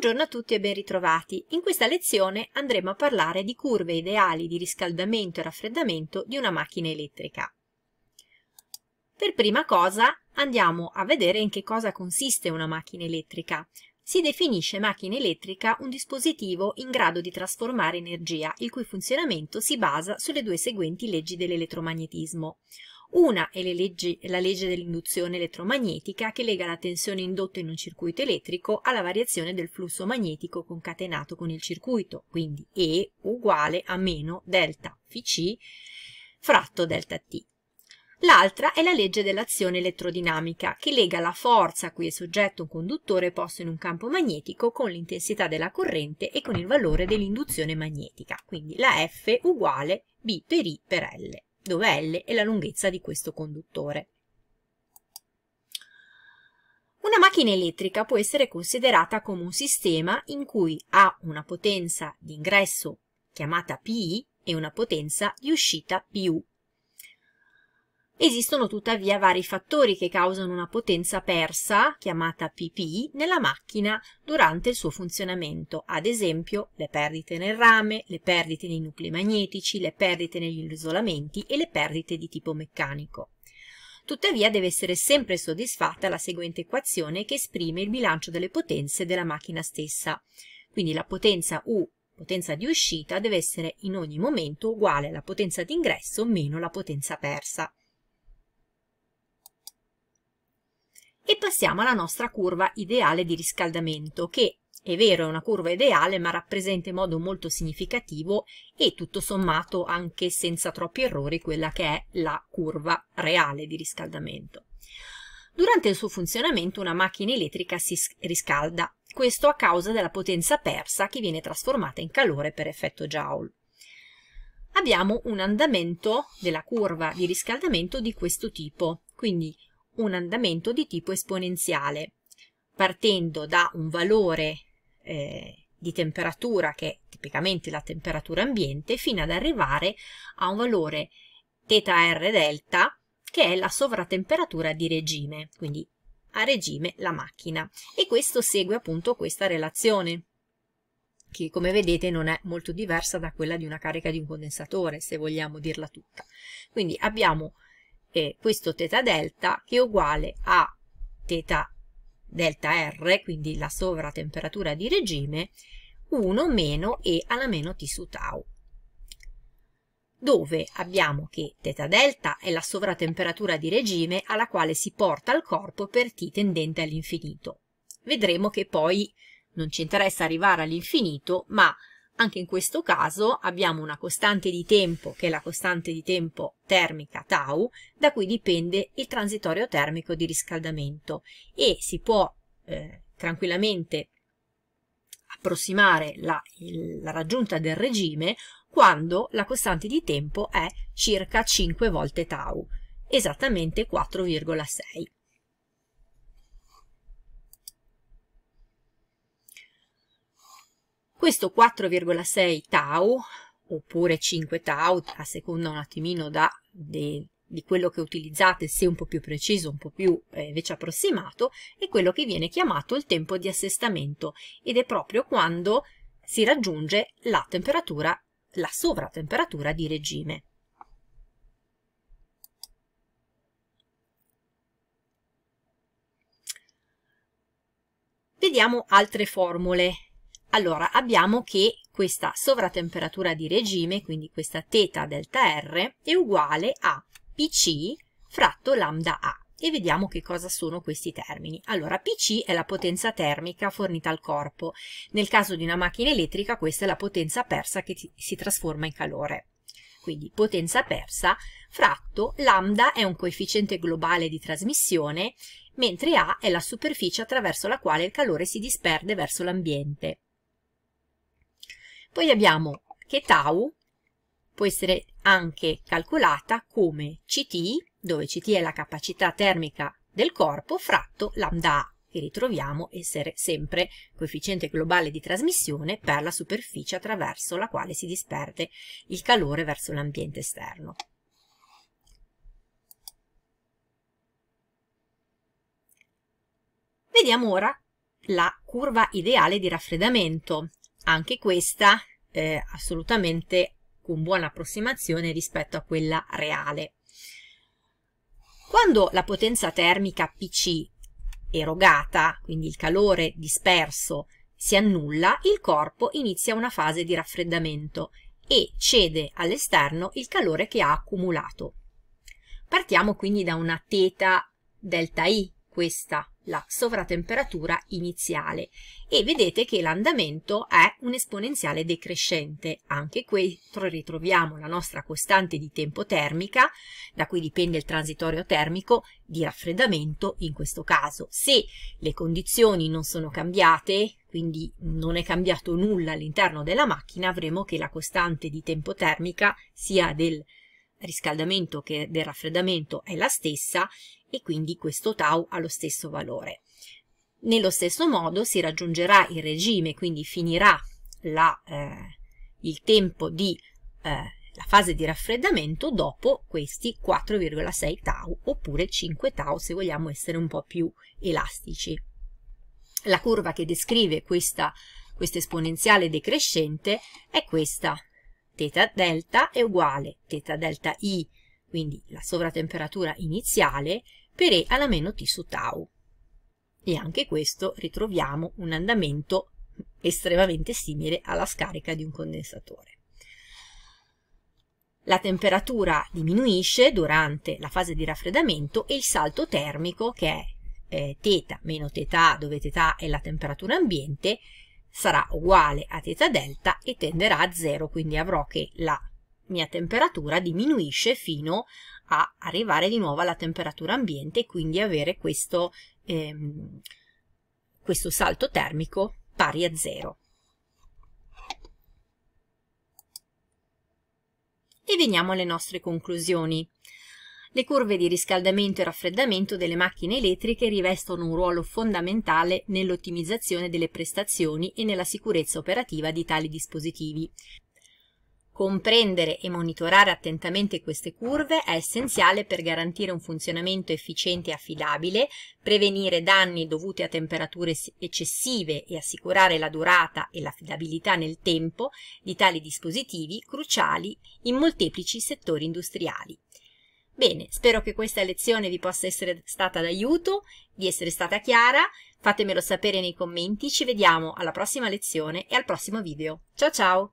Buongiorno a tutti e ben ritrovati. In questa lezione andremo a parlare di curve ideali di riscaldamento e raffreddamento di una macchina elettrica. Per prima cosa andiamo a vedere in che cosa consiste una macchina elettrica. Si definisce macchina elettrica un dispositivo in grado di trasformare energia, il cui funzionamento si basa sulle due seguenti leggi dell'elettromagnetismo. Una è leggi, la legge dell'induzione elettromagnetica che lega la tensione indotta in un circuito elettrico alla variazione del flusso magnetico concatenato con il circuito, quindi E uguale a meno delta Fc fratto delta T. L'altra è la legge dell'azione elettrodinamica, che lega la forza a cui è soggetto un conduttore posto in un campo magnetico con l'intensità della corrente e con il valore dell'induzione magnetica, quindi la F uguale B per I per L dove L è la lunghezza di questo conduttore. Una macchina elettrica può essere considerata come un sistema in cui ha una potenza di ingresso chiamata PI e una potenza di uscita PU Esistono tuttavia vari fattori che causano una potenza persa, chiamata PP, nella macchina durante il suo funzionamento, ad esempio le perdite nel rame, le perdite nei nuclei magnetici, le perdite negli isolamenti e le perdite di tipo meccanico. Tuttavia deve essere sempre soddisfatta la seguente equazione che esprime il bilancio delle potenze della macchina stessa. Quindi la potenza U potenza di uscita deve essere in ogni momento uguale alla potenza d'ingresso meno la potenza persa. e passiamo alla nostra curva ideale di riscaldamento che è vero, è una curva ideale, ma rappresenta in modo molto significativo e tutto sommato anche senza troppi errori quella che è la curva reale di riscaldamento. Durante il suo funzionamento una macchina elettrica si riscalda, questo a causa della potenza persa che viene trasformata in calore per effetto Joule. Abbiamo un andamento della curva di riscaldamento di questo tipo, quindi un andamento di tipo esponenziale, partendo da un valore eh, di temperatura che è tipicamente la temperatura ambiente fino ad arrivare a un valore θr delta che è la sovratemperatura di regime, quindi a regime la macchina e questo segue appunto questa relazione che come vedete non è molto diversa da quella di una carica di un condensatore se vogliamo dirla tutta. Quindi abbiamo eh, questo θ delta che è uguale a θ delta R, quindi la sovratemperatura di regime, 1 meno E alla meno T su tau, dove abbiamo che θ delta è la sovratemperatura di regime alla quale si porta il corpo per T tendente all'infinito. Vedremo che poi non ci interessa arrivare all'infinito, ma anche in questo caso abbiamo una costante di tempo, che è la costante di tempo termica tau, da cui dipende il transitorio termico di riscaldamento e si può eh, tranquillamente approssimare la, il, la raggiunta del regime quando la costante di tempo è circa 5 volte tau, esattamente 4,6. Questo 4,6 tau, oppure 5 tau, a seconda un attimino da, de, di quello che utilizzate, se un po' più preciso, un po' più eh, invece approssimato, è quello che viene chiamato il tempo di assestamento ed è proprio quando si raggiunge la temperatura, la sovratemperatura di regime. Vediamo altre formule allora, abbiamo che questa sovratemperatura di regime, quindi questa teta delta R, è uguale a Pc fratto lambda A. E vediamo che cosa sono questi termini. Allora, Pc è la potenza termica fornita al corpo. Nel caso di una macchina elettrica, questa è la potenza persa che si trasforma in calore. Quindi potenza persa fratto lambda è un coefficiente globale di trasmissione, mentre A è la superficie attraverso la quale il calore si disperde verso l'ambiente poi abbiamo che tau può essere anche calcolata come CT, dove CT è la capacità termica del corpo, fratto lambda A, che ritroviamo essere sempre coefficiente globale di trasmissione per la superficie attraverso la quale si disperde il calore verso l'ambiente esterno. Vediamo ora la curva ideale di raffreddamento, anche questa eh, assolutamente con buona approssimazione rispetto a quella reale. Quando la potenza termica PC erogata, quindi il calore disperso, si annulla, il corpo inizia una fase di raffreddamento e cede all'esterno il calore che ha accumulato. Partiamo quindi da una teta delta I, questa la sovratemperatura iniziale e vedete che l'andamento è un esponenziale decrescente. Anche qui ritroviamo la nostra costante di tempo termica, da cui dipende il transitorio termico di raffreddamento in questo caso. Se le condizioni non sono cambiate, quindi non è cambiato nulla all'interno della macchina, avremo che la costante di tempo termica sia del riscaldamento che del raffreddamento è la stessa e quindi questo tau ha lo stesso valore. Nello stesso modo si raggiungerà il regime, quindi finirà la, eh, il tempo di eh, la fase di raffreddamento dopo questi 4,6 tau oppure 5 tau se vogliamo essere un po' più elastici. La curva che descrive questa, questa esponenziale decrescente è questa θ delta è uguale θ delta i, quindi la sovratemperatura iniziale, per E alla meno T su tau. E anche questo ritroviamo un andamento estremamente simile alla scarica di un condensatore. La temperatura diminuisce durante la fase di raffreddamento e il salto termico, che è eh, θ meno θA, dove θA è la temperatura ambiente, sarà uguale a θ delta e tenderà a zero, quindi avrò che la mia temperatura diminuisce fino a arrivare di nuovo alla temperatura ambiente e quindi avere questo, ehm, questo salto termico pari a zero. E veniamo alle nostre conclusioni le curve di riscaldamento e raffreddamento delle macchine elettriche rivestono un ruolo fondamentale nell'ottimizzazione delle prestazioni e nella sicurezza operativa di tali dispositivi. Comprendere e monitorare attentamente queste curve è essenziale per garantire un funzionamento efficiente e affidabile, prevenire danni dovuti a temperature eccessive e assicurare la durata e l'affidabilità nel tempo di tali dispositivi cruciali in molteplici settori industriali. Bene, spero che questa lezione vi possa essere stata d'aiuto, di essere stata chiara, fatemelo sapere nei commenti, ci vediamo alla prossima lezione e al prossimo video. Ciao ciao!